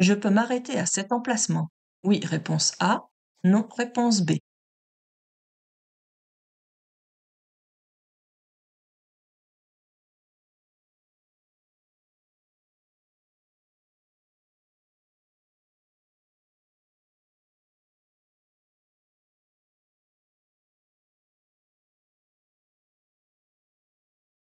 Je peux m'arrêter à cet emplacement. Oui, réponse A. Non, réponse B.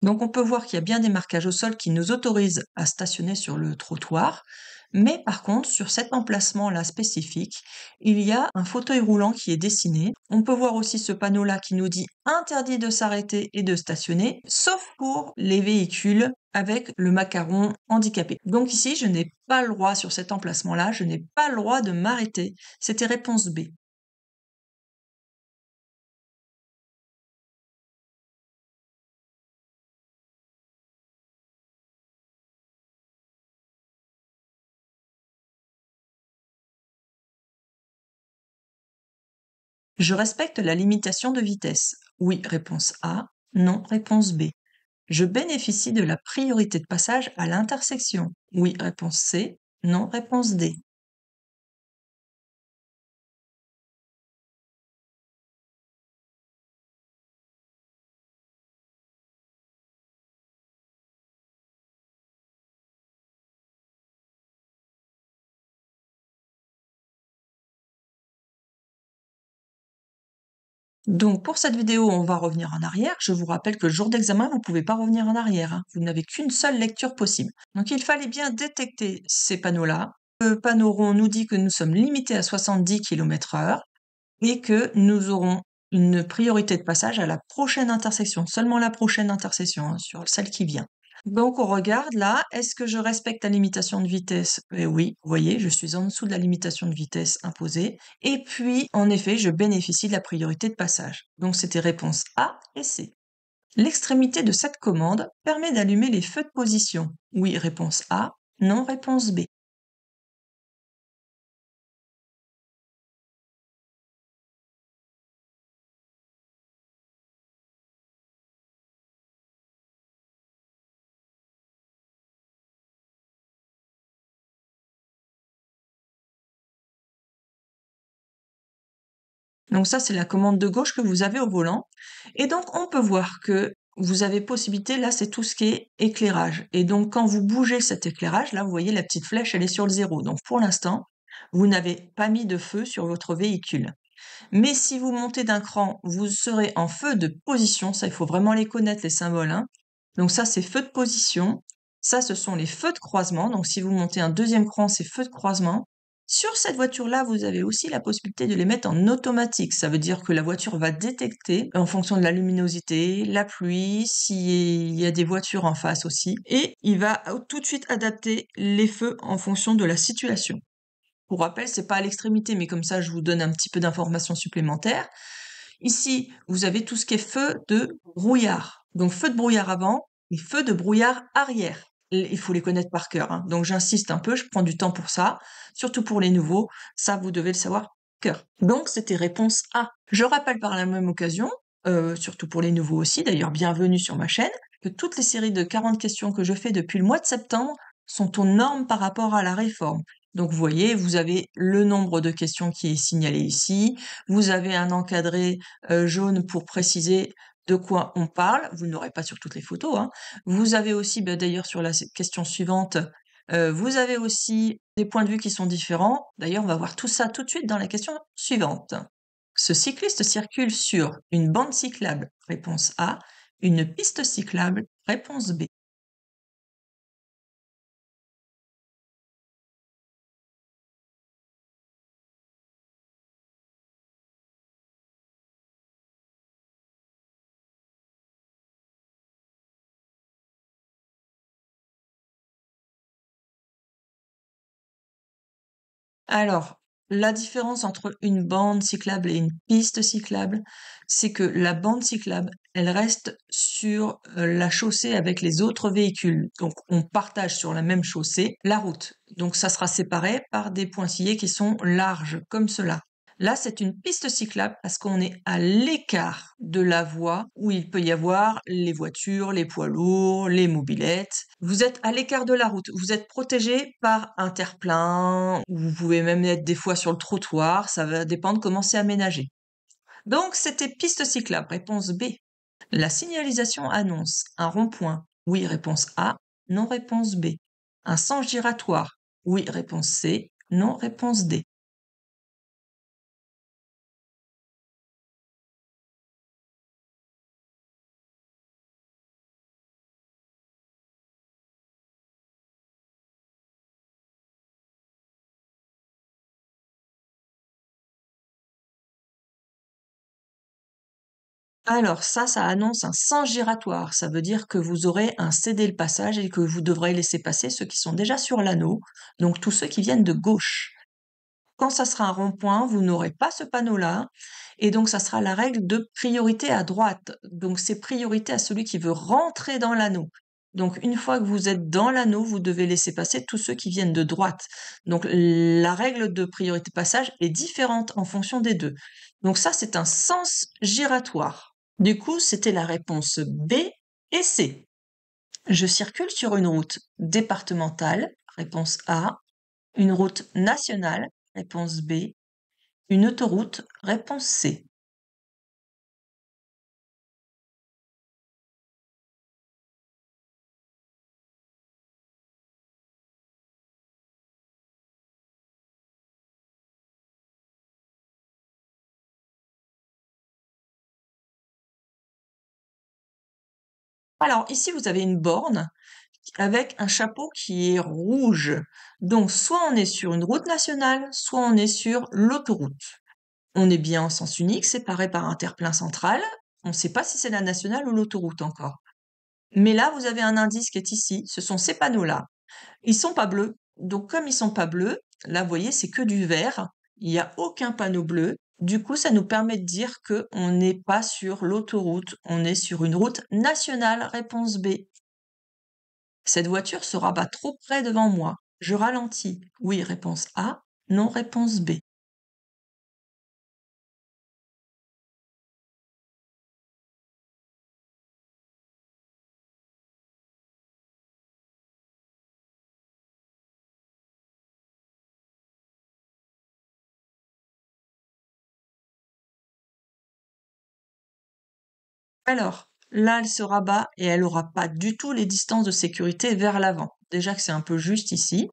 Donc on peut voir qu'il y a bien des marquages au sol qui nous autorisent à stationner sur le trottoir, mais par contre sur cet emplacement-là spécifique, il y a un fauteuil roulant qui est dessiné. On peut voir aussi ce panneau-là qui nous dit interdit de s'arrêter et de stationner, sauf pour les véhicules avec le macaron handicapé. Donc ici, je n'ai pas le droit sur cet emplacement-là, je n'ai pas le droit de m'arrêter. C'était réponse B. Je respecte la limitation de vitesse. Oui, réponse A. Non, réponse B. Je bénéficie de la priorité de passage à l'intersection. Oui, réponse C. Non, réponse D. Donc pour cette vidéo, on va revenir en arrière. Je vous rappelle que le jour d'examen, vous ne pouvez pas revenir en arrière. Hein. Vous n'avez qu'une seule lecture possible. Donc il fallait bien détecter ces panneaux-là. Le panneau rond nous dit que nous sommes limités à 70 km h et que nous aurons une priorité de passage à la prochaine intersection, seulement la prochaine intersection, hein, sur celle qui vient. Donc on regarde là, est-ce que je respecte la limitation de vitesse eh Oui, vous voyez, je suis en dessous de la limitation de vitesse imposée. Et puis, en effet, je bénéficie de la priorité de passage. Donc c'était réponse A et C. L'extrémité de cette commande permet d'allumer les feux de position. Oui, réponse A. Non, réponse B. Donc ça, c'est la commande de gauche que vous avez au volant. Et donc, on peut voir que vous avez possibilité, là, c'est tout ce qui est éclairage. Et donc, quand vous bougez cet éclairage, là, vous voyez la petite flèche, elle est sur le zéro. Donc, pour l'instant, vous n'avez pas mis de feu sur votre véhicule. Mais si vous montez d'un cran, vous serez en feu de position. Ça, il faut vraiment les connaître, les symboles. Hein. Donc ça, c'est feu de position. Ça, ce sont les feux de croisement. Donc si vous montez un deuxième cran, c'est feu de croisement. Sur cette voiture-là, vous avez aussi la possibilité de les mettre en automatique. Ça veut dire que la voiture va détecter en fonction de la luminosité, la pluie, s'il y a des voitures en face aussi. Et il va tout de suite adapter les feux en fonction de la situation. Pour rappel, c'est pas à l'extrémité, mais comme ça, je vous donne un petit peu d'informations supplémentaires. Ici, vous avez tout ce qui est feu de brouillard. Donc feu de brouillard avant et feu de brouillard arrière il faut les connaître par cœur. Hein. Donc j'insiste un peu, je prends du temps pour ça, surtout pour les nouveaux, ça vous devez le savoir par cœur. Donc c'était réponse A. Je rappelle par la même occasion, euh, surtout pour les nouveaux aussi, d'ailleurs bienvenue sur ma chaîne, que toutes les séries de 40 questions que je fais depuis le mois de septembre sont aux normes par rapport à la réforme. Donc vous voyez, vous avez le nombre de questions qui est signalé ici, vous avez un encadré euh, jaune pour préciser de quoi on parle. Vous n'aurez pas sur toutes les photos. Hein. Vous avez aussi, bah, d'ailleurs, sur la question suivante, euh, vous avez aussi des points de vue qui sont différents. D'ailleurs, on va voir tout ça tout de suite dans la question suivante. Ce cycliste circule sur une bande cyclable, réponse A, une piste cyclable, réponse B. Alors, la différence entre une bande cyclable et une piste cyclable, c'est que la bande cyclable, elle reste sur euh, la chaussée avec les autres véhicules. Donc on partage sur la même chaussée la route. Donc ça sera séparé par des pointillés qui sont larges comme cela. Là, c'est une piste cyclable parce qu'on est à l'écart de la voie où il peut y avoir les voitures, les poids lourds, les mobilettes. Vous êtes à l'écart de la route. Vous êtes protégé par un terre-plein vous pouvez même être des fois sur le trottoir. Ça va dépendre comment c'est aménagé. Donc, c'était piste cyclable. Réponse B. La signalisation annonce un rond-point. Oui, réponse A. Non, réponse B. Un sens giratoire. Oui, réponse C. Non, réponse D. Alors ça, ça annonce un sens giratoire. Ça veut dire que vous aurez un cédé le passage et que vous devrez laisser passer ceux qui sont déjà sur l'anneau, donc tous ceux qui viennent de gauche. Quand ça sera un rond-point, vous n'aurez pas ce panneau-là, et donc ça sera la règle de priorité à droite. Donc c'est priorité à celui qui veut rentrer dans l'anneau. Donc une fois que vous êtes dans l'anneau, vous devez laisser passer tous ceux qui viennent de droite. Donc la règle de priorité passage est différente en fonction des deux. Donc ça, c'est un sens giratoire. Du coup, c'était la réponse B et C. Je circule sur une route départementale, réponse A, une route nationale, réponse B, une autoroute, réponse C. Alors ici, vous avez une borne avec un chapeau qui est rouge. Donc soit on est sur une route nationale, soit on est sur l'autoroute. On est bien en sens unique, séparé par un terre-plein central. On ne sait pas si c'est la nationale ou l'autoroute encore. Mais là, vous avez un indice qui est ici. Ce sont ces panneaux-là. Ils sont pas bleus. Donc comme ils sont pas bleus, là, vous voyez, c'est que du vert. Il n'y a aucun panneau bleu. Du coup, ça nous permet de dire qu'on n'est pas sur l'autoroute, on est sur une route nationale, réponse B. Cette voiture se rabat trop près devant moi. Je ralentis. Oui, réponse A. Non, réponse B. Alors, là, elle se rabat et elle n'aura pas du tout les distances de sécurité vers l'avant. Déjà que c'est un peu juste ici.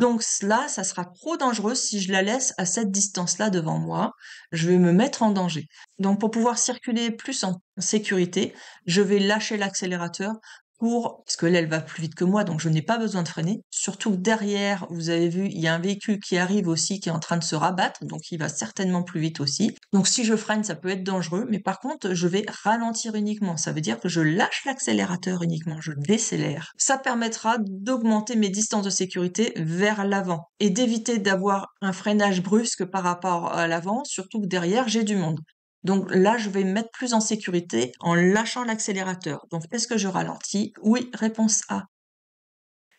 Donc là, ça sera trop dangereux si je la laisse à cette distance-là devant moi. Je vais me mettre en danger. Donc pour pouvoir circuler plus en sécurité, je vais lâcher l'accélérateur parce que là, elle va plus vite que moi, donc je n'ai pas besoin de freiner. Surtout derrière, vous avez vu, il y a un véhicule qui arrive aussi, qui est en train de se rabattre, donc il va certainement plus vite aussi. Donc si je freine, ça peut être dangereux, mais par contre, je vais ralentir uniquement. Ça veut dire que je lâche l'accélérateur uniquement, je décélère. Ça permettra d'augmenter mes distances de sécurité vers l'avant et d'éviter d'avoir un freinage brusque par rapport à l'avant, surtout que derrière, j'ai du monde. Donc là, je vais me mettre plus en sécurité en lâchant l'accélérateur. Donc est-ce que je ralentis Oui, réponse A.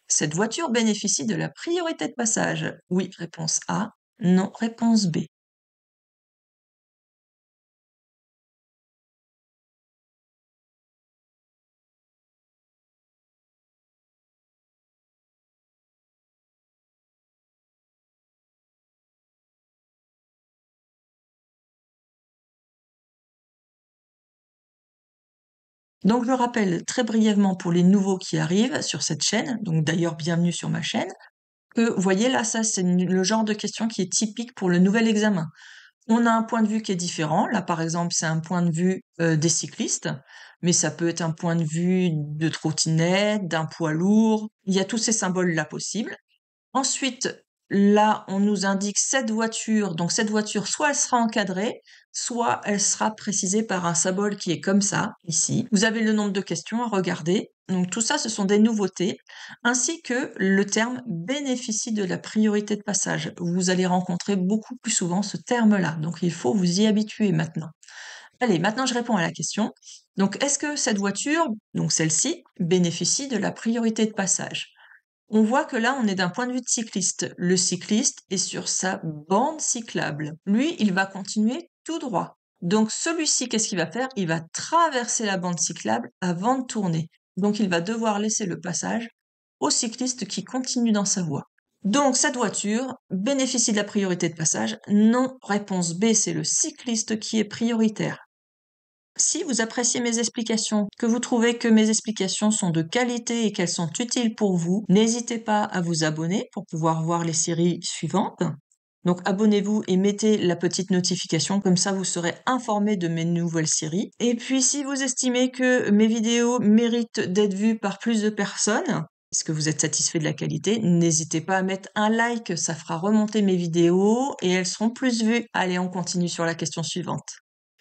Cette voiture bénéficie de la priorité de passage Oui, réponse A. Non, réponse B. Donc je rappelle très brièvement pour les nouveaux qui arrivent sur cette chaîne, donc d'ailleurs bienvenue sur ma chaîne, que vous voyez là, ça c'est le genre de question qui est typique pour le nouvel examen. On a un point de vue qui est différent. Là, par exemple, c'est un point de vue euh, des cyclistes, mais ça peut être un point de vue de trottinette, d'un poids lourd. Il y a tous ces symboles-là possibles. Ensuite, Là, on nous indique cette voiture. Donc cette voiture, soit elle sera encadrée, soit elle sera précisée par un symbole qui est comme ça, ici. Vous avez le nombre de questions à regarder. Donc tout ça, ce sont des nouveautés, ainsi que le terme bénéficie de la priorité de passage. Vous allez rencontrer beaucoup plus souvent ce terme-là, donc il faut vous y habituer maintenant. Allez, maintenant je réponds à la question. Donc est-ce que cette voiture, donc celle-ci, bénéficie de la priorité de passage on voit que là, on est d'un point de vue de cycliste. Le cycliste est sur sa bande cyclable. Lui, il va continuer tout droit. Donc celui-ci, qu'est-ce qu'il va faire Il va traverser la bande cyclable avant de tourner. Donc il va devoir laisser le passage au cycliste qui continue dans sa voie. Donc cette voiture bénéficie de la priorité de passage. Non, réponse B, c'est le cycliste qui est prioritaire. Si vous appréciez mes explications, que vous trouvez que mes explications sont de qualité et qu'elles sont utiles pour vous, n'hésitez pas à vous abonner pour pouvoir voir les séries suivantes. Donc abonnez-vous et mettez la petite notification, comme ça vous serez informé de mes nouvelles séries. Et puis si vous estimez que mes vidéos méritent d'être vues par plus de personnes, est-ce que vous êtes satisfait de la qualité N'hésitez pas à mettre un like, ça fera remonter mes vidéos et elles seront plus vues. Allez, on continue sur la question suivante.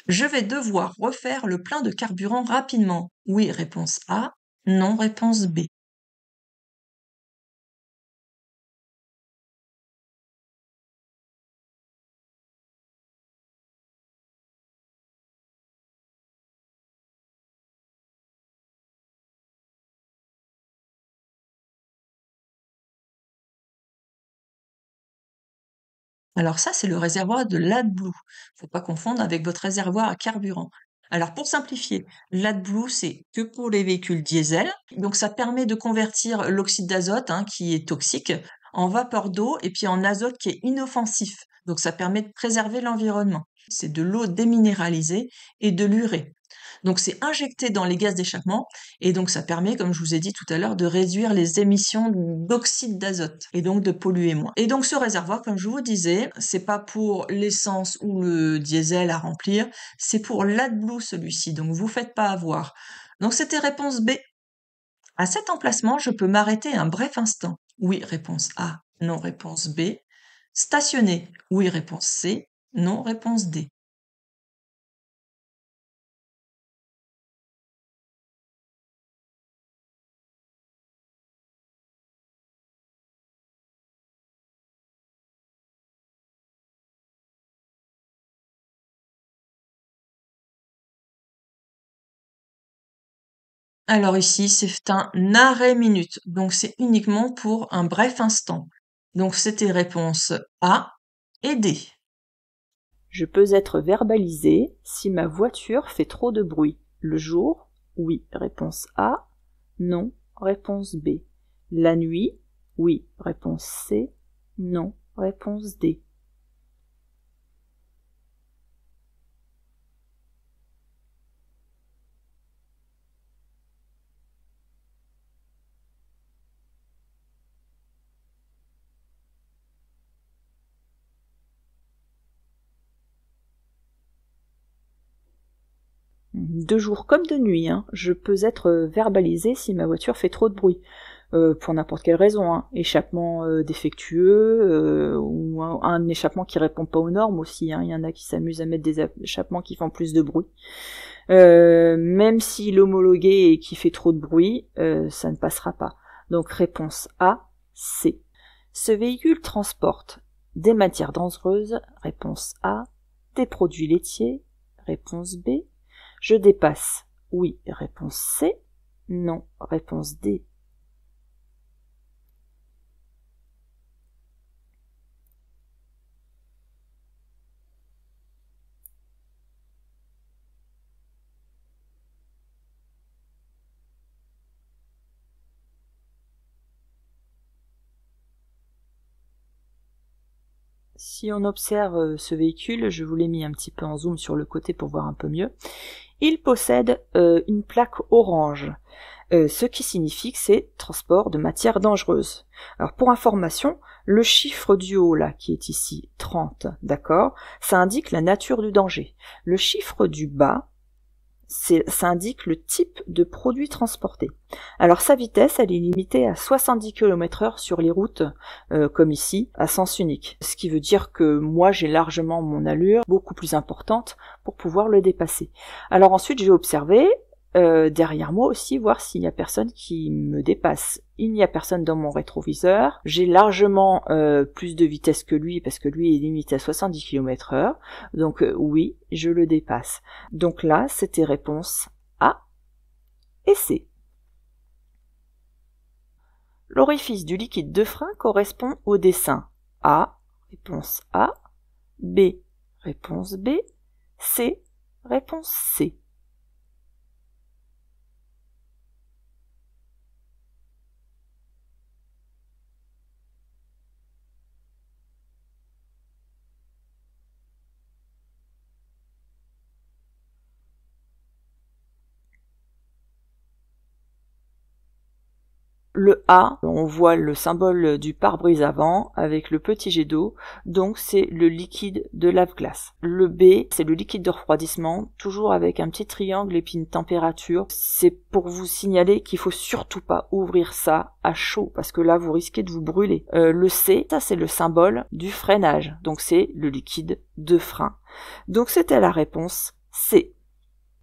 Je vais devoir refaire le plein de carburant rapidement. Oui, réponse A. Non, réponse B. Alors ça, c'est le réservoir de l'AdBlue. Faut pas confondre avec votre réservoir à carburant. Alors pour simplifier, l'AdBlue, c'est que pour les véhicules diesel. Donc ça permet de convertir l'oxyde d'azote, hein, qui est toxique, en vapeur d'eau et puis en azote qui est inoffensif. Donc ça permet de préserver l'environnement. C'est de l'eau déminéralisée et de l'urée. Donc c'est injecté dans les gaz d'échappement et donc ça permet, comme je vous ai dit tout à l'heure, de réduire les émissions d'oxyde d'azote et donc de polluer moins. Et donc ce réservoir, comme je vous disais, c'est pas pour l'essence ou le diesel à remplir, c'est pour l'AdBlue celui-ci. Donc vous faites pas avoir. Donc c'était réponse B. À cet emplacement, je peux m'arrêter un bref instant. Oui, réponse A. Non, réponse B. Stationner. Oui, réponse C. Non, réponse D. Alors ici, c'est un arrêt minute, donc c'est uniquement pour un bref instant. Donc c'était réponse A et D. Je peux être verbalisé si ma voiture fait trop de bruit. Le jour Oui, réponse A. Non, réponse B. La nuit Oui, réponse C. Non, réponse D. de jour comme de nuit, hein. je peux être euh, verbalisé si ma voiture fait trop de bruit. Euh, pour n'importe quelle raison, hein. échappement euh, défectueux ou un, échappement qui répond pas aux normes aussi. Hein. Il y en a qui s'amusent à mettre des échappements qui font plus de bruit. même si l'homologué et qui fait trop de bruit, ça ne passera pas. Donc réponse A, C. Ce véhicule transporte des matières dangereuses, réponse A, des produits laitiers, réponse B, je dépasse. Oui, réponse C. Non, réponse D. si on observe euh, ce véhicule, je vous l'ai mis un petit peu en zoom sur le côté pour voir un peu mieux, il possède euh, une plaque orange, euh, ce qui signifie que c'est transport de matière dangereuse. Alors pour information, le chiffre du haut là qui est ici 30, d'accord, ça indique la nature du danger. Le chiffre du bas ça indique le type de produit transporté. Alors sa vitesse, elle est limitée à 70 km h sur les routes, euh, comme ici, à sens unique. Ce qui veut dire que moi, j'ai largement mon allure, beaucoup plus importante, pour pouvoir le dépasser. Alors ensuite, j'ai observé, euh, derrière moi aussi voir s'il n'y a personne qui me dépasse. Il n'y a personne dans mon rétroviseur. J'ai largement euh, plus de vitesse que lui parce que lui est limité à 70 km heure. Donc euh, oui, je le dépasse. Donc là, c'était réponse A et C. L'orifice du liquide de frein correspond au dessin A, réponse A, B, réponse B, C, réponse C. Le A, on voit le symbole du pare-brise avant avec le petit jet d'eau, donc c'est le liquide de lave-glace. Le B, c'est le liquide de refroidissement, toujours avec un petit triangle et une température. C'est pour vous signaler qu'il faut surtout pas ouvrir ça à chaud parce que là vous risquez de vous brûler. Euh, le C, ça c'est le symbole du freinage, donc c'est le liquide de frein. Donc c'était la réponse C.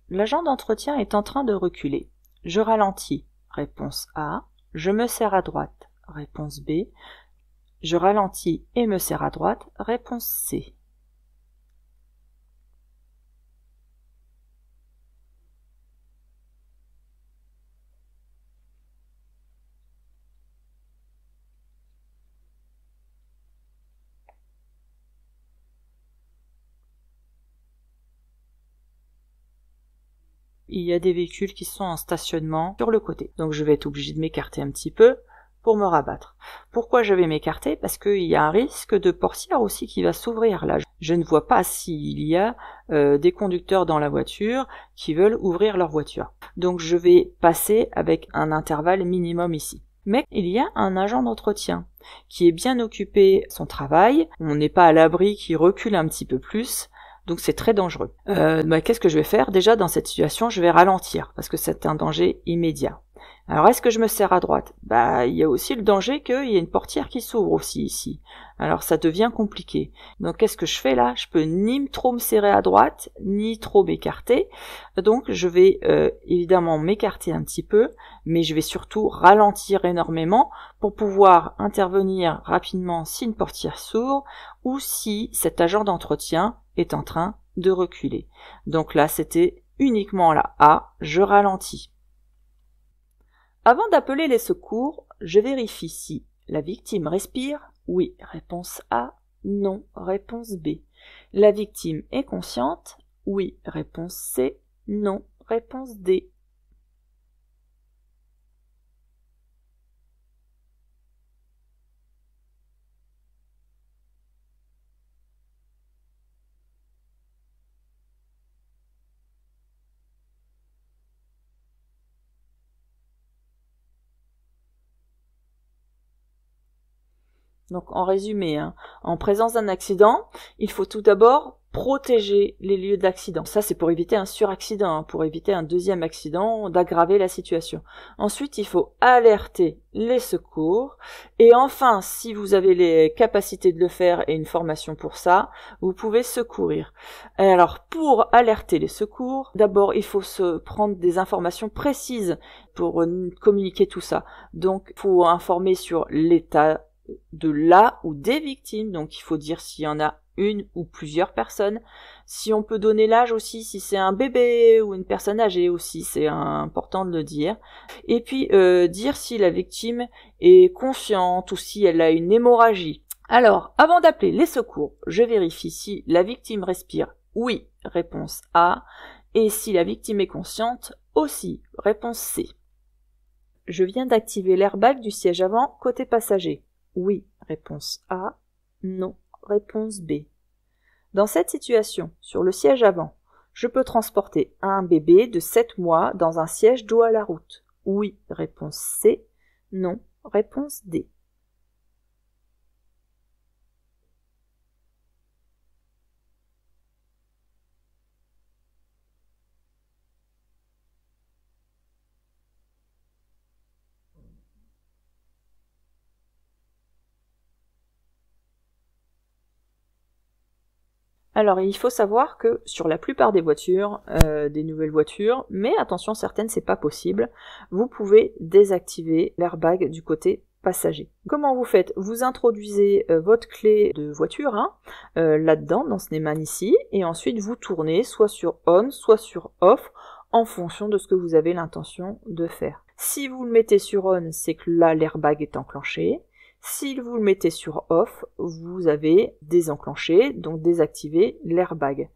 L'agent d'entretien est en train de reculer. Je ralentis. Réponse A. Je me serre à droite. Réponse B. Je ralentis et me serre à droite. Réponse C. il y a des véhicules qui sont en stationnement sur le côté. Donc je vais être obligé de m'écarter un petit peu pour me rabattre. Pourquoi je vais m'écarter Parce qu'il y a un risque de portière aussi qui va s'ouvrir là. Je ne vois pas s'il y a euh, des conducteurs dans la voiture qui veulent ouvrir leur voiture. Donc je vais passer avec un intervalle minimum ici. Mais il y a un agent d'entretien qui est bien occupé son travail, on n'est pas à l'abri qui recule un petit peu plus donc c'est très dangereux. Euh, bah, qu'est-ce que je vais faire Déjà dans cette situation, je vais ralentir parce que c'est un danger immédiat. Alors est-ce que je me serre à droite Bah il y a aussi le danger qu'il y a une portière qui s'ouvre aussi ici. Alors ça devient compliqué. Donc qu'est-ce que je fais là Je peux ni trop me serrer à droite, ni trop m'écarter. Donc je vais euh, évidemment m'écarter un petit peu, mais je vais surtout ralentir énormément pour pouvoir intervenir rapidement si une portière s'ouvre, ou si cet agent d'entretien est en train de reculer. Donc là, c'était uniquement la A, je ralentis. Avant d'appeler les secours, je vérifie si la victime respire, oui, réponse A, non, réponse B. La victime est consciente, oui, réponse C, non, réponse D. Donc en résumé, hein, en présence d'un accident, il faut tout d'abord protéger les lieux de l'accident. Ça, c'est pour éviter un suraccident, hein, pour éviter un deuxième accident, d'aggraver la situation. Ensuite, il faut alerter les secours. Et enfin, si vous avez les capacités de le faire et une formation pour ça, vous pouvez secourir. Alors, pour alerter les secours, d'abord, il faut se prendre des informations précises pour communiquer tout ça. Donc, il faut informer sur l'état de la ou des victimes, donc il faut dire s'il y en a une ou plusieurs personnes. Si on peut donner l'âge aussi, si c'est un bébé ou une personne âgée aussi, c'est important de le dire. Et puis euh, dire si la victime est consciente ou si elle a une hémorragie. Alors, avant d'appeler les secours, je vérifie si la victime respire. Oui, réponse A. Et si la victime est consciente, aussi, réponse C. Je viens d'activer l'airbag du siège avant côté passager. Oui, réponse A. Non, réponse B. Dans cette situation, sur le siège avant, je peux transporter un bébé de 7 mois dans un siège dos à la route. Oui, réponse C. Non, réponse D. Alors il faut savoir que sur la plupart des voitures, euh, des nouvelles voitures, mais attention certaines c'est pas possible, vous pouvez désactiver l'airbag du côté passager. Comment vous faites Vous introduisez euh, votre clé de voiture hein, euh, là-dedans, dans ce ici, et ensuite vous tournez soit sur on, soit sur off, en fonction de ce que vous avez l'intention de faire. Si vous le mettez sur on, c'est que là l'airbag est enclenché. Si vous le mettez sur off, vous avez désenclenché, donc désactivé l'airbag.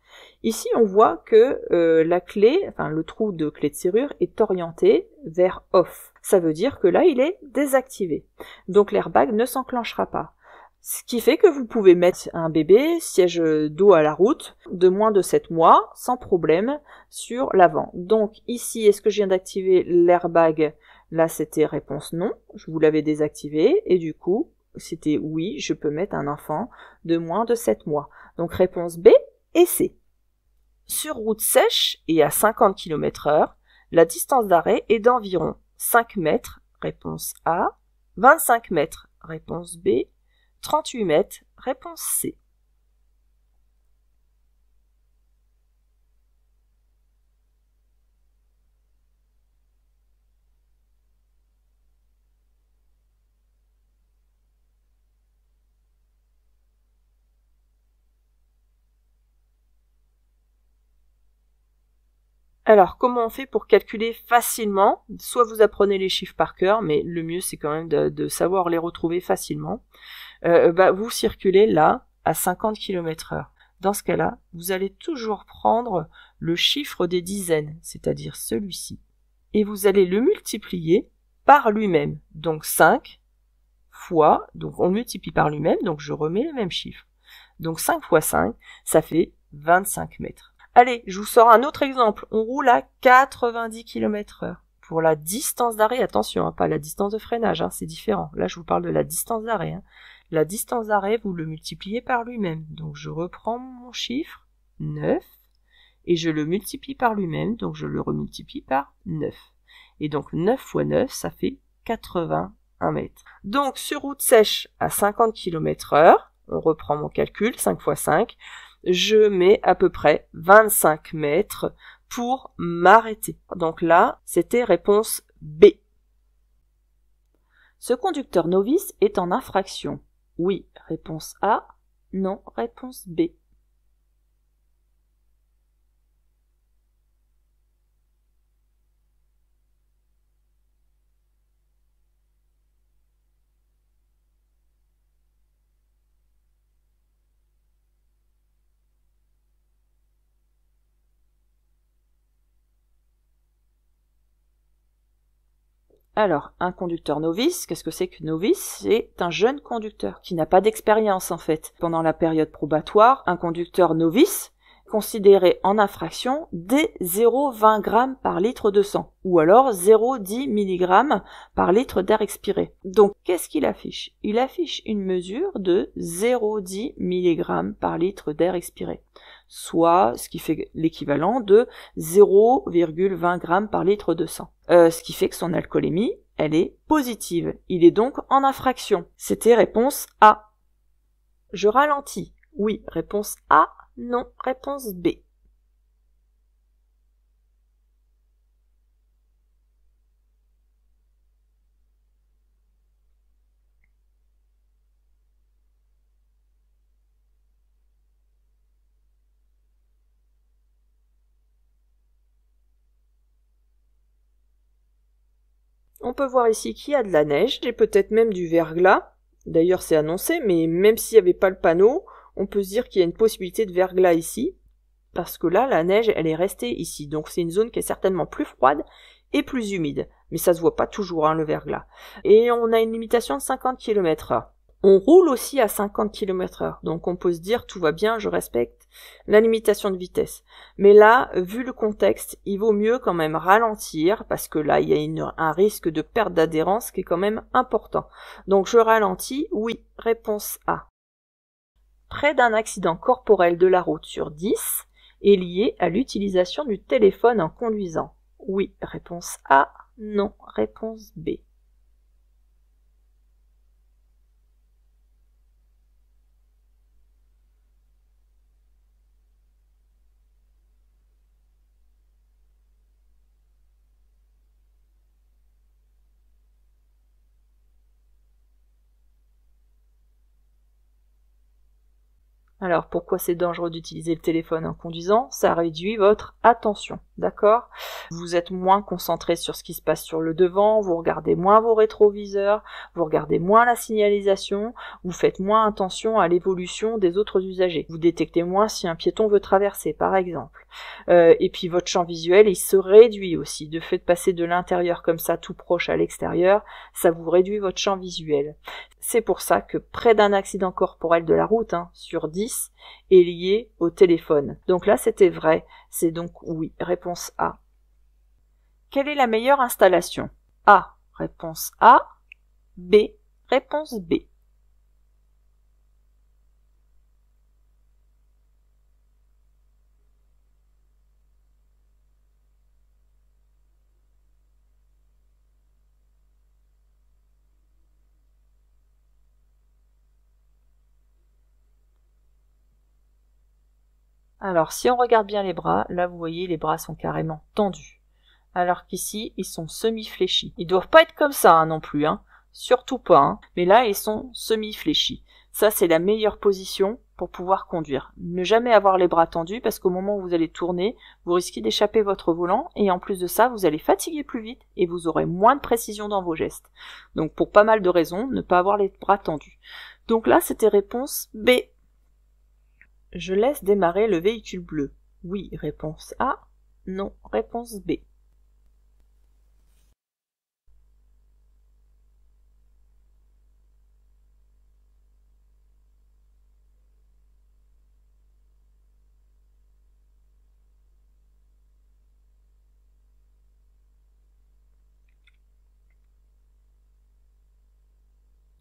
Ici, on voit que euh, la clé, enfin le trou de clé de serrure est orienté vers off. Ça veut dire que là, il est désactivé. Donc l'airbag ne s'enclenchera pas. Ce qui fait que vous pouvez mettre un bébé siège euh, dos à la route de moins de 7 mois sans problème sur l'avant. Donc ici, est-ce que je viens d'activer l'airbag Là, c'était réponse non, je vous l'avais désactivé, et du coup, c'était oui, je peux mettre un enfant de moins de 7 mois. Donc réponse B et C. Sur route sèche et à 50 km heure, la distance d'arrêt est d'environ 5 mètres, réponse A, 25 mètres, réponse B, 38 mètres, réponse C. Alors, comment on fait pour calculer facilement Soit vous apprenez les chiffres par cœur, mais le mieux c'est quand même de, savoir les retrouver facilement. Euh, bah, vous circulez là à 50 km heure. Dans ce cas-là, vous allez toujours prendre le chiffre des dizaines, c'est-à-dire celui-ci, et vous allez le multiplier par lui-même. Donc 5 fois, donc on multiplie par lui-même, donc je remets le même chiffre. Donc 5 fois 5, ça fait 25 mètres. Allez, je vous sors un autre exemple. On roule à 90 km heure. Pour la distance d'arrêt, attention, hein, pas la distance de freinage, hein, c'est différent. Là, je vous parle de la distance d'arrêt. Hein. La distance d'arrêt, vous le multipliez par lui-même. Donc, je reprends mon chiffre, 9, et je le multiplie par lui-même, donc je le remultiplie par 9. Et donc, 9 fois 9, ça fait 81 mètres. Donc, sur route sèche à 50 km heure, on reprend mon calcul, 5 fois 5, je mets à peu près 25 mètres pour m'arrêter. Donc là, c'était réponse B. Ce conducteur novice est en infraction. Oui, réponse A. Non, réponse B. Alors, un conducteur novice, qu'est-ce que c'est que novice C'est un jeune conducteur qui n'a pas d'expérience en fait. Pendant la période probatoire, un conducteur novice considéré en infraction dès 0,20 g par litre de sang ou alors 0,10 mg par litre d'air expiré. Donc qu'est-ce qu'il affiche Il affiche une mesure de 0,10 mg par litre d'air expiré soit ce qui fait l'équivalent de 0,20 g par litre de sang. Euh, ce qui fait que son alcoolémie, elle est positive. Il est donc en infraction. C'était réponse A. Je ralentis. Oui, réponse A. Non, réponse B. On peut voir ici qu'il y a de la neige et peut-être même du verglas. D'ailleurs, c'est annoncé, mais même s'il n'y avait pas le panneau, on peut se dire qu'il y a une possibilité de verglas ici, parce que là, la neige, elle est restée ici. Donc, c'est une zone qui est certainement plus froide et plus humide. Mais ça se voit pas toujours, hein, le verglas. Et on a une limitation de 50 km heure. On roule aussi à 50 km heure. Donc, on peut se dire, tout va bien, je respecte la limitation de vitesse. Mais là, vu le contexte, il vaut mieux quand même ralentir parce que là, il y a un risque de perte d'adhérence qui est quand même important. Donc je ralentis, oui, réponse A. Près d'un accident corporel de la route sur 10 est lié à l'utilisation du téléphone en conduisant. Oui, réponse A, non, réponse B. Alors pourquoi c'est dangereux d'utiliser le téléphone en conduisant Ça réduit votre attention, d'accord Vous êtes moins concentré sur ce qui se passe sur le devant, vous regardez moins vos rétroviseurs, vous regardez moins la signalisation, vous faites moins attention à l'évolution des autres usagers. Vous détectez moins si un piéton veut traverser, par exemple. Euh, et puis votre champ visuel, il se réduit aussi. De fait de passer de l'intérieur comme ça, tout proche à l'extérieur, ça vous réduit votre champ visuel. C'est pour ça que près d'un accident corporel de la route, hein, sur 10, est lié au téléphone. Donc là, c'était vrai. C'est donc oui. Réponse A. Quelle est la meilleure installation A. Réponse A. B. Réponse B. Alors si on regarde bien les bras, là vous voyez les bras sont carrément tendus. Alors qu'ici, ils sont semi-fléchis. Ils doivent pas être comme ça hein, non plus, hein. surtout pas. Hein. Mais là, ils sont semi-fléchis. Ça, c'est la meilleure position pour pouvoir conduire. Ne jamais avoir les bras tendus parce qu'au moment où vous allez tourner, vous risquez d'échapper votre volant et en plus de ça, vous allez fatiguer plus vite et vous aurez moins de précision dans vos gestes. Donc pour pas mal de raisons, ne pas avoir les bras tendus. Donc là, c'était réponse B. Je laisse démarrer le véhicule bleu. Oui, réponse A. Non, réponse B.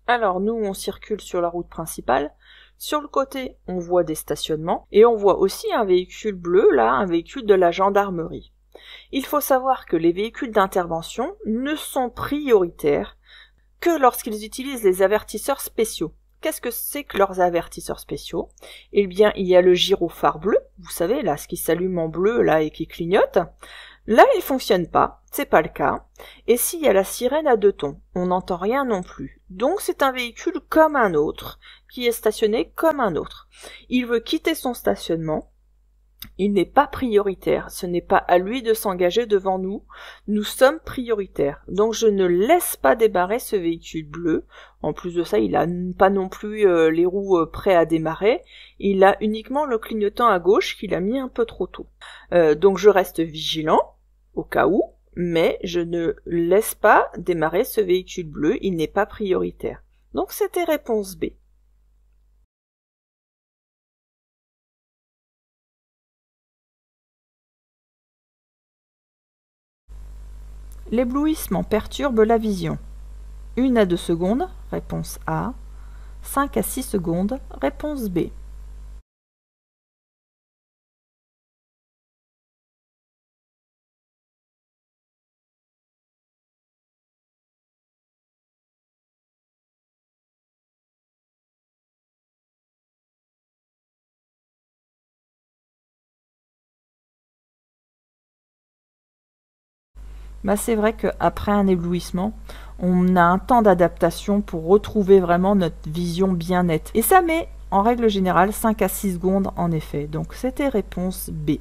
Alors nous on circule sur la route principale, sur le côté, on voit des stationnements et on voit aussi un véhicule bleu, là, un véhicule de la gendarmerie. Il faut savoir que les véhicules d'intervention ne sont prioritaires que lorsqu'ils utilisent les avertisseurs spéciaux. Qu'est-ce que c'est que leurs avertisseurs spéciaux Eh bien, il y a le gyrophare bleu, vous savez, là, ce qui s'allume en bleu, là, et qui clignote. Là, il fonctionne pas, c'est pas le cas. Et s'il y a la sirène à deux tons, on n'entend rien non plus. Donc c'est un véhicule comme un autre, qui est stationné comme un autre. Il veut quitter son stationnement, il n'est pas prioritaire, ce n'est pas à lui de s'engager devant nous, nous sommes prioritaires. Donc je ne laisse pas débarrer ce véhicule bleu. En plus de ça, il n'a pas non plus euh, les roues euh, prêtes prêts à démarrer, il a uniquement le clignotant à gauche qu'il a mis un peu trop tôt. Euh, donc je reste vigilant, au cas où, mais je ne laisse pas démarrer ce véhicule bleu, il n'est pas prioritaire. Donc c'était réponse B. L'éblouissement perturbe la vision. 1 à 2 secondes, réponse A. 5 à 6 secondes, réponse B. bah c'est vrai qu'après un éblouissement, on a un temps d'adaptation pour retrouver vraiment notre vision bien nette. Et ça met, en règle générale, 5 à 6 secondes en effet. Donc c'était réponse B.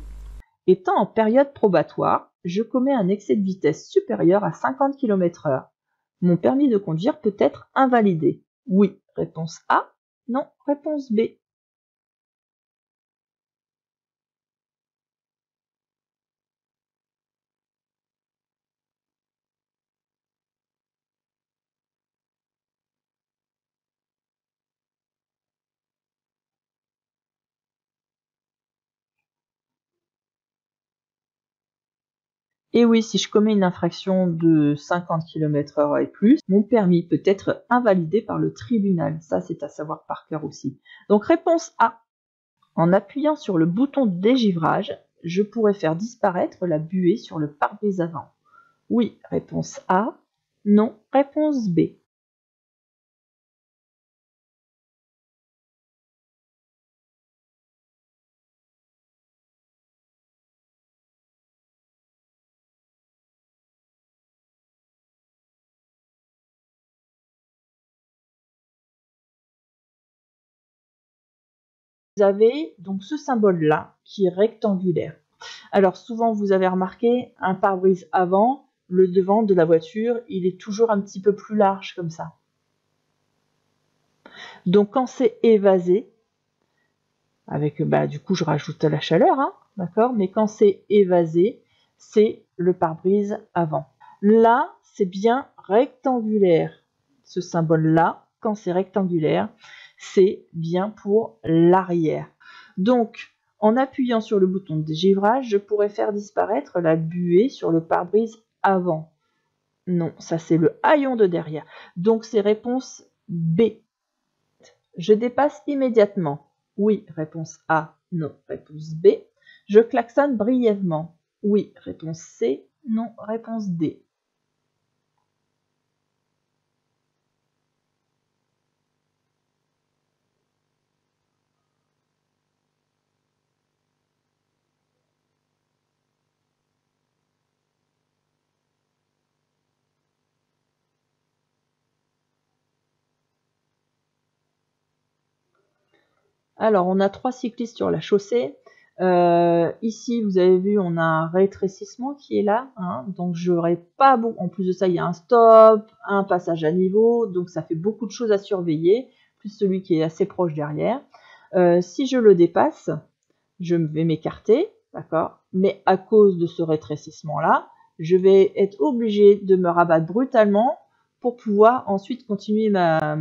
Étant en période probatoire, je commets un excès de vitesse supérieur à 50 km h Mon permis de conduire peut être invalidé. Oui, réponse A. Non, réponse B. Et oui, si je commets une infraction de 50 km/h et plus, mon permis peut être invalidé par le tribunal. Ça, c'est à savoir par cœur aussi. Donc réponse A. En appuyant sur le bouton dégivrage, je pourrais faire disparaître la buée sur le pare-brise avant. Oui, réponse A. Non, réponse B. avez donc ce symbole-là qui est rectangulaire. Alors souvent, vous avez remarqué un pare-brise avant, le devant de la voiture, il est toujours un petit peu plus large comme ça. Donc quand c'est évasé, avec bah, du coup je rajoute la chaleur, hein, d'accord, mais quand c'est évasé, c'est le pare-brise avant. Là, c'est bien rectangulaire. Ce symbole-là, quand c'est rectangulaire, c'est bien pour l'arrière. Donc, en appuyant sur le bouton de dégivrage, je pourrais faire disparaître la buée sur le pare-brise avant. Non, ça c'est le haillon de derrière. Donc c'est réponse B. Je dépasse immédiatement. Oui, réponse A. Non, réponse B. Je klaxonne brièvement. Oui, réponse C. Non, réponse D. Alors, on a trois cyclistes sur la chaussée. Euh, ici, vous avez vu, on a un rétrécissement qui est là. Hein. Donc, donc, n'aurai pas beaucoup. En plus de ça, il y a un stop, un passage à niveau. Donc, ça fait beaucoup de choses à surveiller. Plus celui qui est assez proche derrière. Euh, si je le dépasse, je vais m'écarter. D'accord Mais à cause de ce rétrécissement-là, je vais être obligé de me rabattre brutalement pour pouvoir ensuite continuer ma,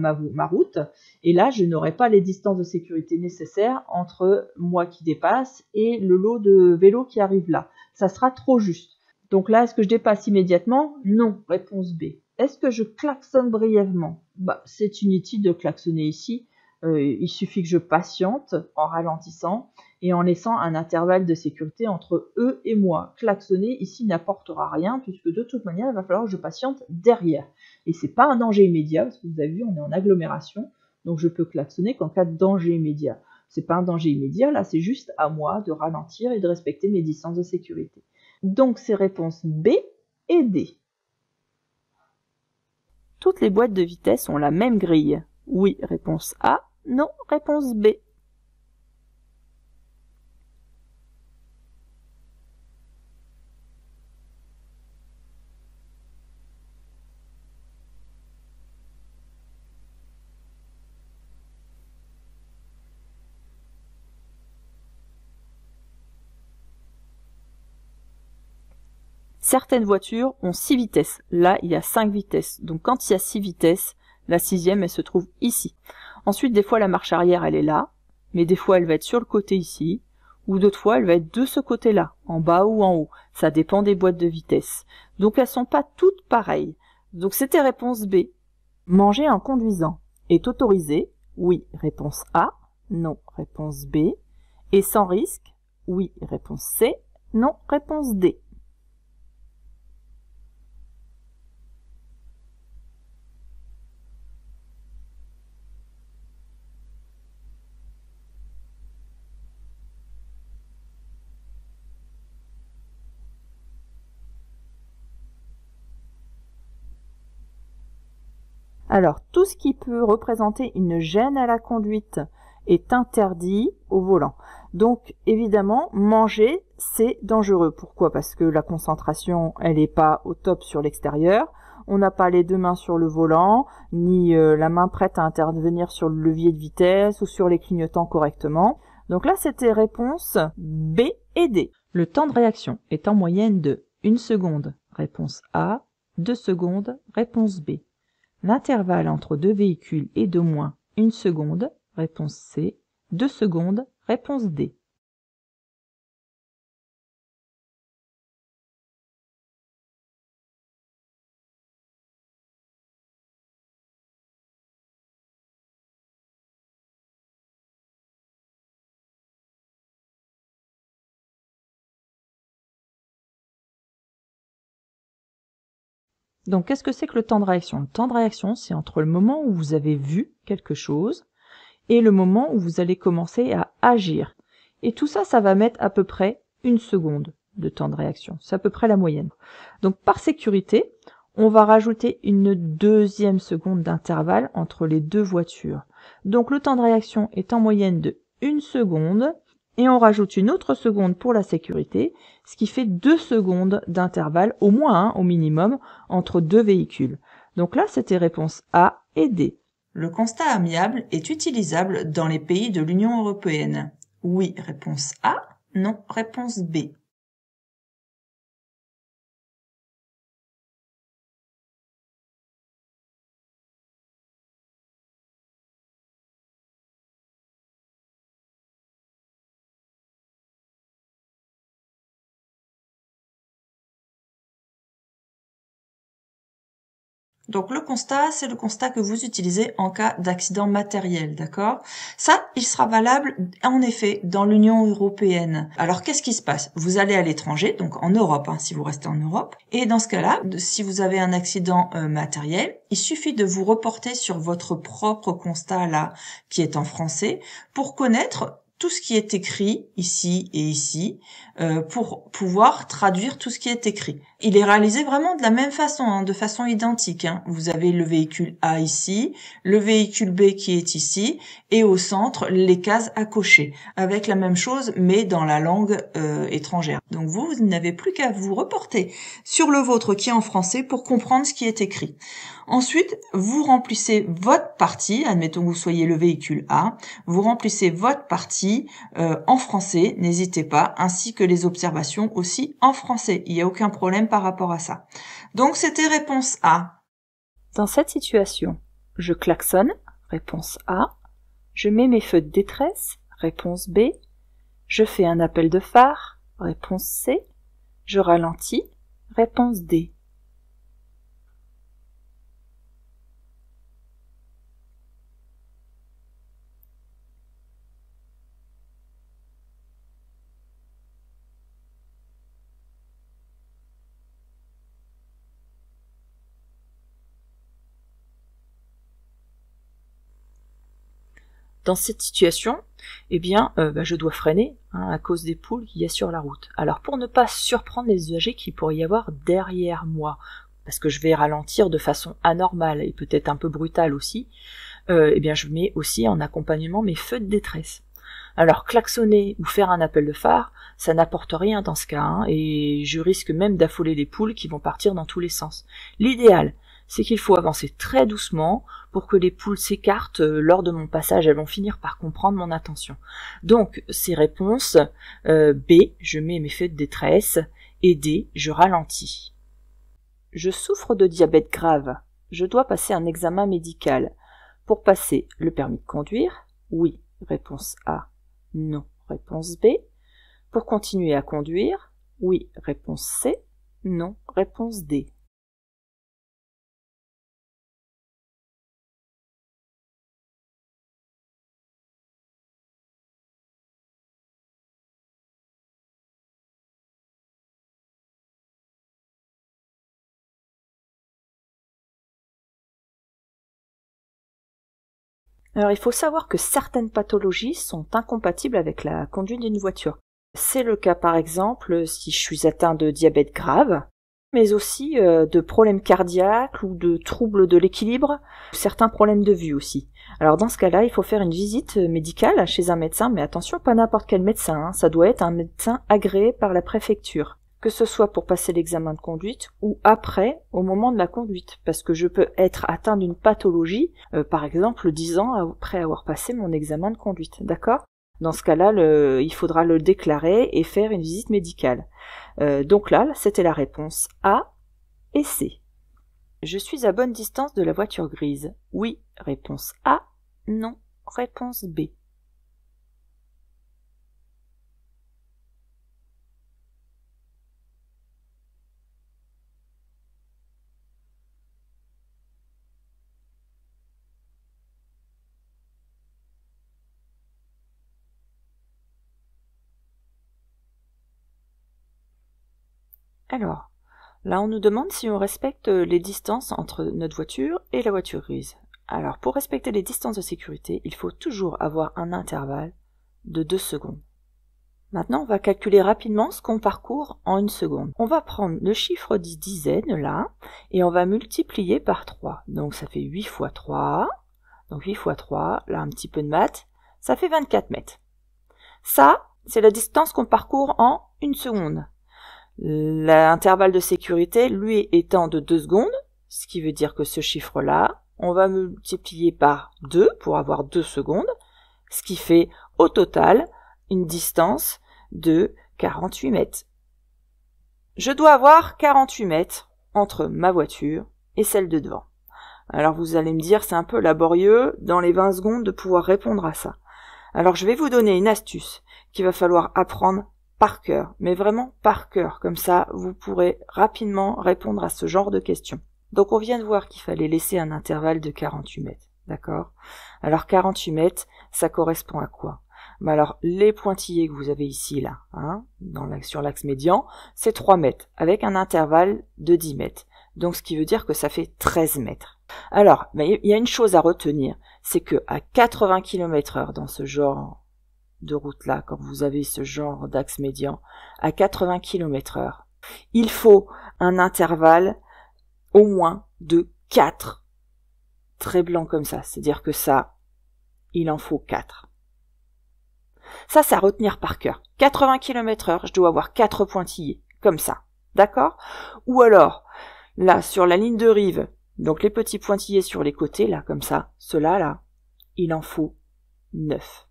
route. Et là, je n'aurai pas les distances de sécurité nécessaires entre moi qui dépasse et le lot de vélos qui arrive là. Ça sera trop juste. Donc là, est-ce que je dépasse immédiatement Non. Réponse B. Est-ce que je klaxonne brièvement bah, C'est inutile de klaxonner ici. Euh, il suffit que je patiente en ralentissant et en laissant un intervalle de sécurité entre eux et moi. Klaxonner ici n'apportera rien puisque de toute manière, il va falloir que je patiente derrière. Et c'est pas un danger immédiat, parce que vous avez vu, on est en agglomération, donc je peux klaxonner qu'en cas de danger immédiat. C'est pas un danger immédiat, là c'est juste à moi de ralentir et de respecter mes distances de sécurité. Donc c'est réponse B et D. Toutes les boîtes de vitesse ont la même grille. Oui, réponse A. Non, réponse B. Certaines voitures ont 6 vitesses. Là, il y a 5 vitesses. Donc quand il y a 6 vitesses, la sixième, elle se trouve ici. Ensuite, des fois, la marche arrière, elle est là, mais des fois, elle va être sur le côté ici, ou d'autres fois, elle va être de ce côté-là, en bas ou en haut. Ça dépend des boîtes de vitesses. Donc, elles sont pas toutes pareilles. Donc, c'était réponse B. Manger en conduisant est autorisé Oui. Réponse A. Non. Réponse B. Et sans risque Oui. Réponse C. Non. Réponse D. Alors, tout ce qui peut représenter une gêne à la conduite est interdit au volant. Donc, évidemment, manger, c'est dangereux. Pourquoi Parce que la concentration, elle n'est pas au top sur l'extérieur. On n'a pas les deux mains sur le volant, ni euh, la main prête à intervenir sur le levier de vitesse ou sur les clignotants correctement. Donc là, c'était réponse B et D. Le temps de réaction est en moyenne de 1 seconde, réponse A, 2 secondes, réponse B l'intervalle entre deux véhicules est de moins une seconde réponse c deux secondes réponse D. Donc qu'est-ce que c'est que le temps de réaction Le temps de réaction, c'est entre le moment où vous avez vu quelque chose et le moment où vous allez commencer à agir. Et tout ça, ça va mettre à peu près une seconde de temps de réaction. C'est à peu près la moyenne. Donc par sécurité, on va rajouter une deuxième seconde d'intervalle entre les deux voitures. Donc le temps de réaction est en moyenne de une seconde et on rajoute une autre seconde pour la sécurité, ce qui fait deux secondes d'intervalle au moins, un au minimum, entre deux véhicules. Donc là, c'était réponse A et D. Le constat amiable est utilisable dans les pays de l'Union européenne. Oui, réponse A. Non, réponse B. Donc le constat, c'est le constat que vous utilisez en cas d'accident matériel, d'accord Ça, il sera valable en effet dans l'Union européenne. Alors qu'est-ce qui se passe Vous allez à l'étranger, donc en Europe, hein, si vous restez en Europe, et dans ce cas-là, si vous avez un accident euh, matériel, il suffit de vous reporter sur votre propre constat là, qui est en français, pour connaître tout ce qui est écrit ici et ici, euh, pour pouvoir traduire tout ce qui est écrit. Il est réalisé vraiment de la même façon, hein, de façon identique. Hein. Vous avez le véhicule A ici, le véhicule B qui est ici, et au centre, les cases à cocher, avec la même chose, mais dans la langue euh, étrangère. Donc vous, vous n'avez plus qu'à vous reporter sur le vôtre qui est en français pour comprendre ce qui est écrit. Ensuite, vous remplissez votre partie, admettons que vous soyez le véhicule A, vous remplissez votre partie euh, en français, n'hésitez pas, ainsi que les observations aussi en français. Il n'y a aucun problème par rapport à ça. Donc c'était réponse A. Dans cette situation, je klaxonne, réponse A. Je mets mes feux de détresse, réponse B. Je fais un appel de phare, réponse C. Je ralentis, réponse D. Dans cette situation, eh bien, euh, bah, je dois freiner hein, à cause des poules qu'il y a sur la route. Alors pour ne pas surprendre les usagers qui pourraient y avoir derrière moi, parce que je vais ralentir de façon anormale et peut-être un peu brutale aussi, euh, eh bien je mets aussi en accompagnement mes feux de détresse. Alors klaxonner ou faire un appel de phare, ça n'apporte rien dans ce cas, hein, et je risque même d'affoler les poules qui vont partir dans tous les sens. L'idéal, c'est qu'il faut avancer très doucement pour que les poules s'écartent euh, lors de mon passage. Elles vont finir par comprendre mon attention. Donc, ces réponses, euh, B, je mets mes faits de détresse, et D, je ralentis. Je souffre de diabète grave. Je dois passer un examen médical. Pour passer le permis de conduire, oui, réponse A. Non, réponse B. Pour continuer à conduire, oui, réponse C. Non, réponse D. Alors il faut savoir que certaines pathologies sont incompatibles avec la conduite d'une voiture. C'est le cas par exemple si je suis atteint de diabète grave, mais aussi euh, de problèmes cardiaques ou de troubles de l'équilibre, certains problèmes de vue aussi. Alors dans ce cas-là, il faut faire une visite médicale chez un médecin, mais attention, pas n'importe quel médecin, hein. ça doit être un médecin agréé par la préfecture que ce soit pour passer l'examen de conduite ou après, au moment de la conduite, parce que je peux être atteint d'une pathologie, euh, par exemple dix ans après avoir passé mon examen de conduite, d'accord Dans ce cas-là, il faudra le déclarer et faire une visite médicale. Euh, donc là, c'était la réponse A et C. Je suis à bonne distance de la voiture grise. Oui, réponse A. Non, réponse B. Alors, là, on nous demande si on respecte euh, les distances entre notre voiture et la voiture grise. Alors, pour respecter les distances de sécurité, il faut toujours avoir un intervalle de 2 secondes. Maintenant, on va calculer rapidement ce qu'on parcourt en une seconde. On va prendre le chiffre 10 dizaines, là, et on va multiplier par 3. Donc, ça fait 8 fois 3. Donc, 8 fois 3, là, un petit peu de maths, ça fait 24 mètres. Ça, c'est la distance qu'on parcourt en une seconde. L'intervalle de sécurité, lui, étant de 2 secondes, ce qui veut dire que ce chiffre-là, on va multiplier par 2 pour avoir 2 secondes, ce qui fait au total une distance de 48 mètres. Je dois avoir 48 mètres entre ma voiture et celle de devant. Alors vous allez me dire c'est un peu laborieux dans les 20 secondes de pouvoir répondre à ça. Alors je vais vous donner une astuce qu'il va falloir apprendre par cœur, mais vraiment par cœur, comme ça vous pourrez rapidement répondre à ce genre de questions. Donc on vient de voir qu'il fallait laisser un intervalle de 48 mètres, d'accord Alors 48 mètres, ça correspond à quoi bah alors les pointillés que vous avez ici là, hein, sur l'axe médian, c'est 3 mètres, avec un intervalle de 10 mètres. Donc ce qui veut dire que ça fait 13 mètres. Alors, il y a une chose à retenir, c'est que à 80 km heure dans ce genre de route-là quand vous avez ce genre d'axe médian à 80 km heure. Il faut un intervalle au moins de 4 très blanc comme ça. C'est-à-dire que ça, il en faut 4. Ça, c'est à retenir par cœur. 80 km heure, je dois avoir 4 pointillés, comme ça. D'accord Ou alors, là, sur la ligne de rive, donc les petits pointillés sur les côtés, là, comme ça, ceux-là, là, il en faut 9.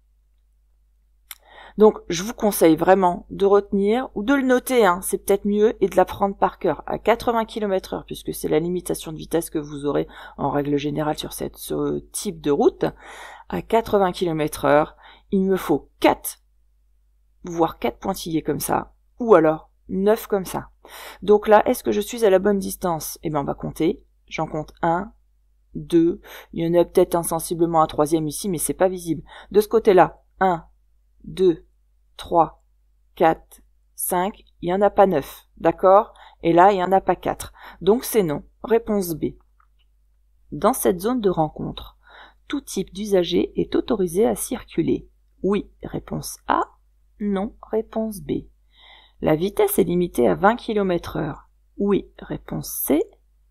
Donc je vous conseille vraiment de retenir ou de le noter, hein, c'est peut-être mieux, et de la prendre par cœur à 80 km heure, puisque c'est la limitation de vitesse que vous aurez en règle générale sur cette, ce type de route. À 80 km heure, il me faut 4, voire 4 pointillés comme ça, ou alors 9 comme ça. Donc là, est-ce que je suis à la bonne distance Eh bien on va compter. J'en compte 1, 2, il y en a peut-être insensiblement un troisième ici, mais c'est pas visible. De ce côté-là, 1, 2, 3, 4, 5, il n'y en a pas 9, d'accord Et là, il n'y en a pas 4. Donc c'est non. Réponse B. Dans cette zone de rencontre, tout type d'usager est autorisé à circuler. Oui, réponse A. Non, réponse B. La vitesse est limitée à 20 km heure. Oui, réponse C.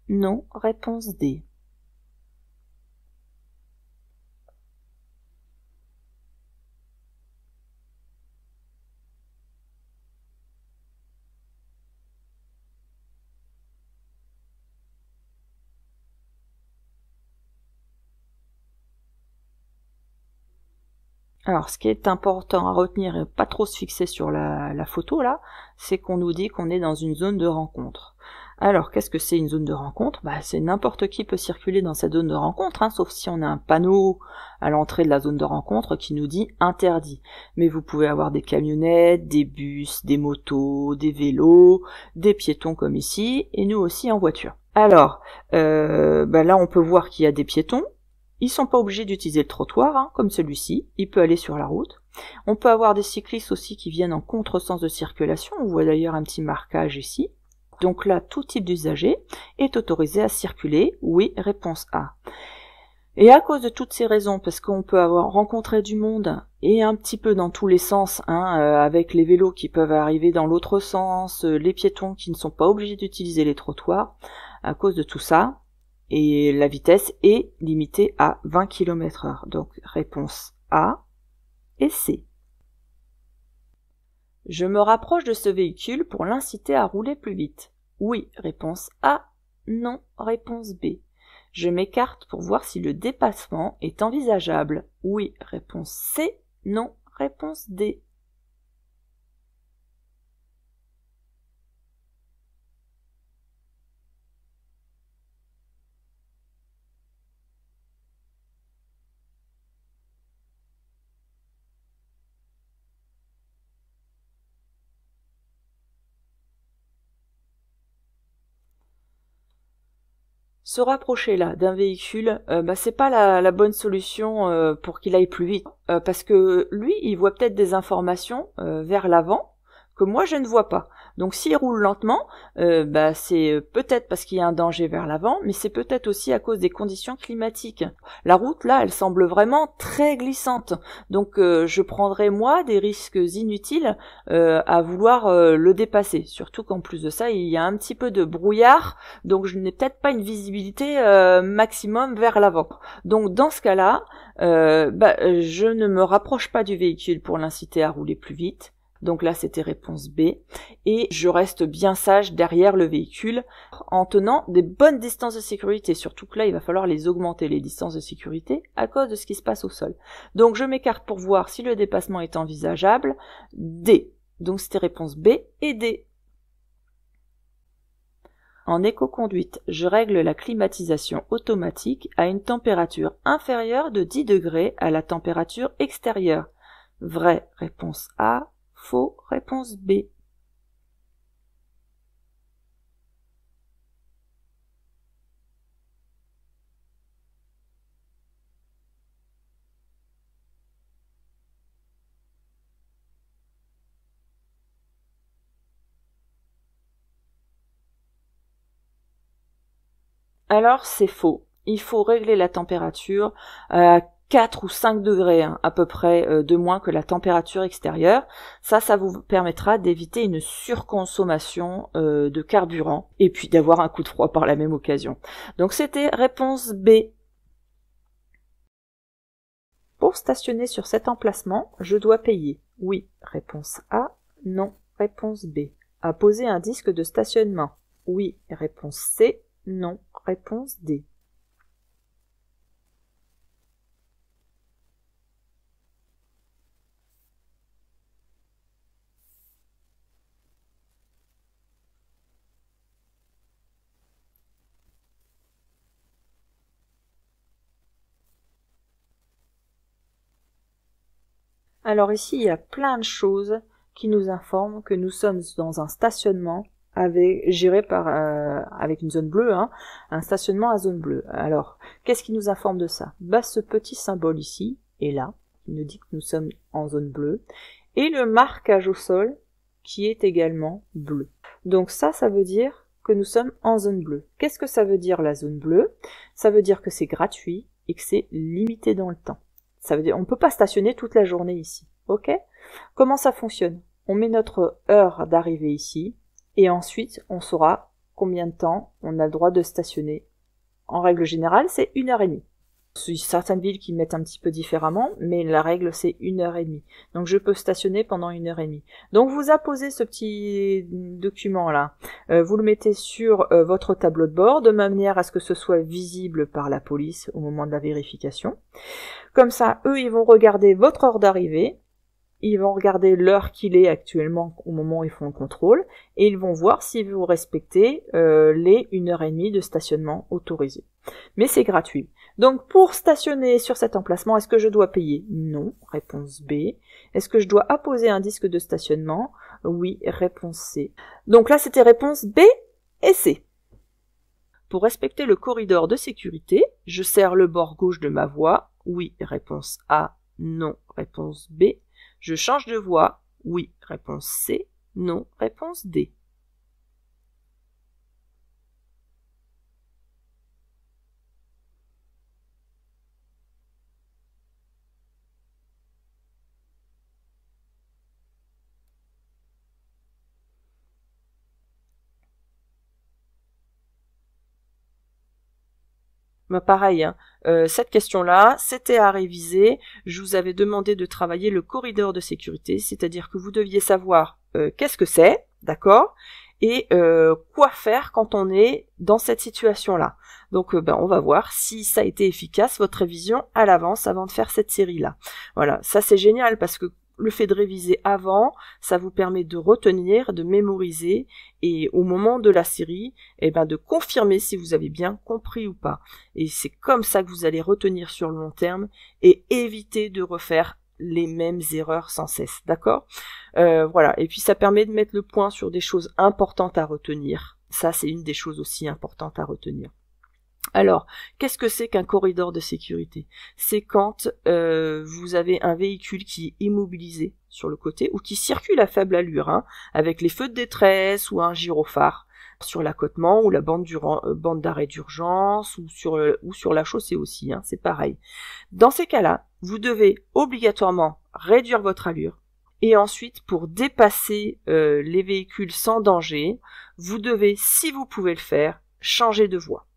Non, réponse D. Alors, ce qui est important à retenir et pas trop se fixer sur la, photo là, c'est qu'on nous dit qu'on est dans une zone de rencontre. Alors, qu'est-ce que c'est une zone de rencontre bah, C'est n'importe qui peut circuler dans cette zone de rencontre, hein, sauf si on a un panneau à l'entrée de la zone de rencontre qui nous dit interdit. Mais vous pouvez avoir des camionnettes, des bus, des motos, des vélos, des piétons comme ici, et nous aussi en voiture. Alors, euh, bah là on peut voir qu'il y a des piétons, ils sont pas obligés d'utiliser le trottoir, hein, comme celui-ci. Il peut aller sur la route. On peut avoir des cyclistes aussi qui viennent en contre-sens de circulation. On voit d'ailleurs un petit marquage ici. Donc là, tout type d'usager est autorisé à circuler. Oui, réponse A. Et à cause de toutes ces raisons, parce qu'on peut avoir rencontré du monde et un petit peu dans tous les sens, hein, euh, avec les vélos qui peuvent arriver dans l'autre sens, euh, les piétons qui ne sont pas obligés d'utiliser les trottoirs, à cause de tout ça, et la vitesse est limitée à 20 km heure. Donc réponse A et C. Je me rapproche de ce véhicule pour l'inciter à rouler plus vite. Oui, réponse A. Non, réponse B. Je m'écarte pour voir si le dépassement est envisageable. Oui, réponse C. Non, réponse D. se rapprocher là d'un véhicule, ce euh, bah, c'est pas la, bonne solution euh, pour qu'il aille plus vite, euh, parce que lui, il voit peut-être des informations vers l'avant que moi je ne vois pas. Donc s'il roule lentement, euh, bah, c'est euh, peut-être parce qu'il y a un danger vers l'avant, mais c'est peut-être aussi à cause des conditions climatiques. La route, là, elle semble vraiment très glissante. Donc euh, je prendrais, moi, des risques inutiles à vouloir le dépasser. Surtout qu'en plus de ça, il y a un petit peu de brouillard, donc je n'ai peut-être pas une visibilité maximum vers l'avant. Donc dans ce cas-là, bah, je ne me rapproche pas du véhicule pour l'inciter à rouler plus vite donc là, c'était réponse B. Et je reste bien sage derrière le véhicule en tenant des bonnes distances de sécurité. Surtout que là, il va falloir les augmenter, les distances de sécurité, à cause de ce qui se passe au sol. Donc je m'écarte pour voir si le dépassement est envisageable. D. Donc c'était réponse B et D. En éco-conduite, je règle la climatisation automatique à une température inférieure de 10 degrés à la température extérieure. Vraie réponse A Faux. Réponse B. Alors c'est faux. Il faut régler la température euh, 4 ou 5 degrés hein, à peu près euh, de moins que la température extérieure. Ça, ça vous permettra d'éviter une surconsommation euh, de carburant et puis d'avoir un coup de froid par la même occasion. Donc c'était réponse B. Pour stationner sur cet emplacement, je dois payer. Oui, réponse A. Non, réponse B. À poser un disque de stationnement. Oui, réponse C. Non, réponse D. Alors ici, il y a plein de choses qui nous informent que nous sommes dans un stationnement avec, géré par, euh, avec une zone bleue, hein, un stationnement à zone bleue. Alors, qu'est-ce qui nous informe de ça bah, Ce petit symbole ici et là, qui nous dit que nous sommes en zone bleue, et le marquage au sol qui est également bleu. Donc ça, ça veut dire que nous sommes en zone bleue. Qu'est-ce que ça veut dire la zone bleue Ça veut dire que c'est gratuit et que c'est limité dans le temps. Ça veut dire on ne peut pas stationner toute la journée ici. OK Comment ça fonctionne On met notre heure d'arrivée ici et ensuite on saura combien de temps on a le droit de stationner. En règle générale, c'est une heure et demie certaines villes qui mettent un petit peu différemment, mais la règle c'est une heure et demie. Donc je peux stationner pendant une heure et demie. Donc vous apposez ce petit document là, euh, vous le mettez sur euh, votre tableau de bord de manière à ce que ce soit visible par la police au moment de la vérification. Comme ça, eux ils vont regarder votre heure d'arrivée, ils vont regarder l'heure qu'il est actuellement au moment où ils font le contrôle et ils vont voir si vous respectez euh, les 1 h demie de stationnement autorisé. Mais c'est gratuit. Donc pour stationner sur cet emplacement, est-ce que je dois payer Non, réponse B. Est-ce que je dois apposer un disque de stationnement Oui, réponse C. Donc là, c'était réponse B et C. Pour respecter le corridor de sécurité, je serre le bord gauche de ma voie. Oui, réponse A. Non, réponse B. Je change de voie. Oui, réponse C. Non, réponse D. Bah, pareil, hein. euh, cette question-là, c'était à réviser. Je vous avais demandé de travailler le corridor de sécurité, c'est-à-dire que vous deviez savoir euh, qu'est-ce que c'est, d'accord et euh, quoi faire quand on est dans cette situation-là. Donc ben, on va voir si ça a été efficace, votre révision à l'avance avant de faire cette série-là. Voilà, ça c'est génial parce que le fait de réviser avant, ça vous permet de retenir, de mémoriser, et au moment de la série, eh ben, de confirmer si vous avez bien compris ou pas. Et c'est comme ça que vous allez retenir sur le long terme et éviter de refaire les mêmes erreurs sans cesse, d'accord euh, Voilà, et puis ça permet de mettre le point sur des choses importantes à retenir. Ça, c'est une des choses aussi importantes à retenir. Alors, qu'est-ce que c'est qu'un corridor de sécurité C'est quand euh, vous avez un véhicule qui est immobilisé sur le côté ou qui circule à faible allure, hein, avec les feux de détresse ou un gyrophare sur l'accotement ou la bande euh, d'arrêt d'urgence ou sur, euh, ou sur la chaussée aussi, hein, c'est pareil. Dans ces cas-là, vous devez obligatoirement réduire votre allure et ensuite pour dépasser les véhicules sans danger, vous devez, si vous pouvez le faire, changer de voie.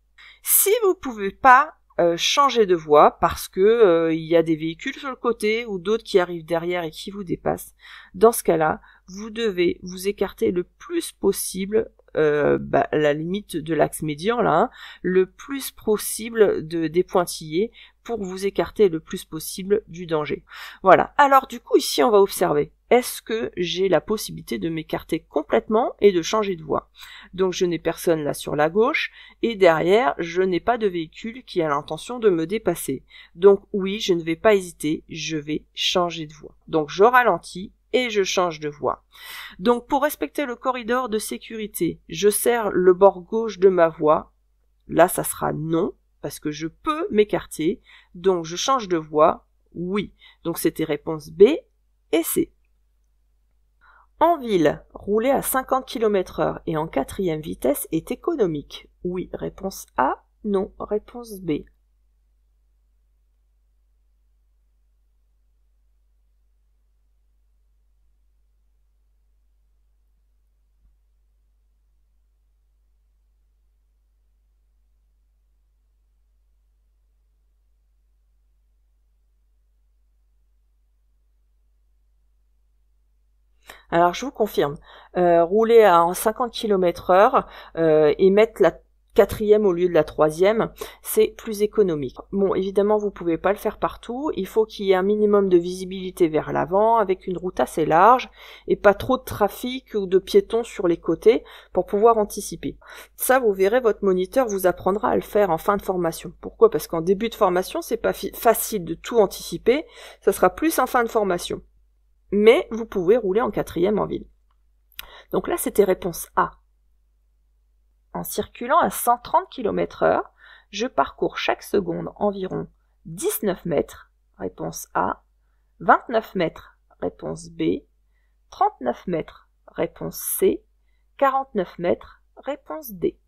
Si vous pouvez pas euh, changer de voie parce que euh, il y a des véhicules sur le côté ou d'autres qui arrivent derrière et qui vous dépassent, dans ce cas-là, vous devez vous écarter le plus possible euh, bah, la limite de l'axe médian là, hein, le plus possible de, des pointillés pour vous écarter le plus possible du danger. Voilà. Alors du coup ici on va observer est-ce que j'ai la possibilité de m'écarter complètement et de changer de voie Donc je n'ai personne là sur la gauche et derrière je n'ai pas de véhicule qui a l'intention de me dépasser. Donc oui, je ne vais pas hésiter, je vais changer de voie. Donc je ralentis et je change de voie. Donc pour respecter le corridor de sécurité, je serre le bord gauche de ma voie. Là ça sera non parce que je peux m'écarter. Donc je change de voie. Oui. Donc c'était réponse B et C. En ville, rouler à 50 km heure et en quatrième vitesse est économique. Oui, réponse A. Non, réponse B. Alors je vous confirme, euh, rouler à 50 km heure euh, et mettre la quatrième au lieu de la troisième, c'est plus économique. Bon, évidemment, vous pouvez pas le faire partout. Il faut qu'il y ait un minimum de visibilité vers l'avant, avec une route assez large et pas trop de trafic ou de piétons sur les côtés pour pouvoir anticiper. Ça, vous verrez, votre moniteur vous apprendra à le faire en fin de formation. Pourquoi Parce qu'en début de formation, c'est pas facile de tout anticiper. Ça sera plus en fin de formation mais vous pouvez rouler en quatrième en ville. Donc là, c'était réponse A. En circulant à 130 km heure, je parcours chaque seconde environ 19 mètres, réponse A, 29 mètres, réponse B, 39 mètres, réponse C, 49 mètres, réponse D.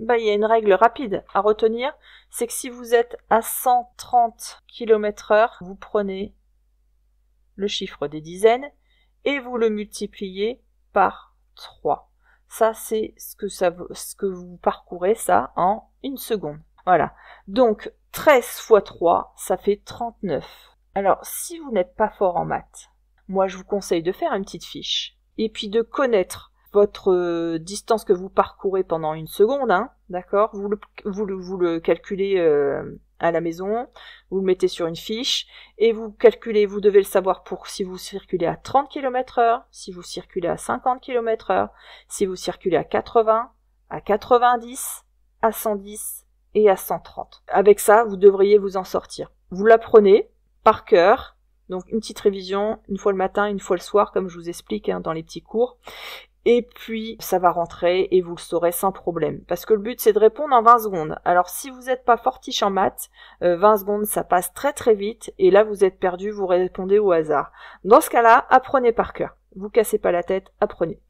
bah, il y a une règle rapide à retenir, c'est que si vous êtes à 130 km heure, vous prenez le chiffre des dizaines et vous le multipliez par 3. Ça, c'est ce que ça ce que vous parcourez ça en une seconde. Voilà. Donc, 13 fois 3, ça fait 39. Alors, si vous n'êtes pas fort en maths, moi, je vous conseille de faire une petite fiche et puis de connaître votre euh, distance que vous parcourez pendant une seconde, hein, d'accord vous le, vous, le, vous le, calculez euh, à la maison, vous le mettez sur une fiche, et vous calculez, vous devez le savoir pour si vous circulez à 30 km heure, si vous circulez à 50 km heure, si vous circulez à 80, à 90, à 110 et à 130. Avec ça, vous devriez vous en sortir. Vous l'apprenez par cœur, donc une petite révision, une fois le matin, une fois le soir, comme je vous explique hein, dans les petits cours et puis ça va rentrer et vous le saurez sans problème. Parce que le but c'est de répondre en 20 secondes. Alors si vous n'êtes pas fortiche en maths, euh, vingt 20 secondes ça passe très très vite et là vous êtes perdu, vous répondez au hasard. Dans ce cas-là, apprenez par cœur. Vous cassez pas la tête, apprenez.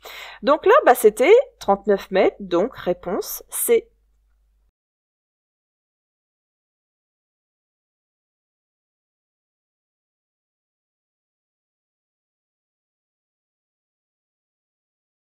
Donc là, bah, c'était 39 mètres, donc réponse c'est...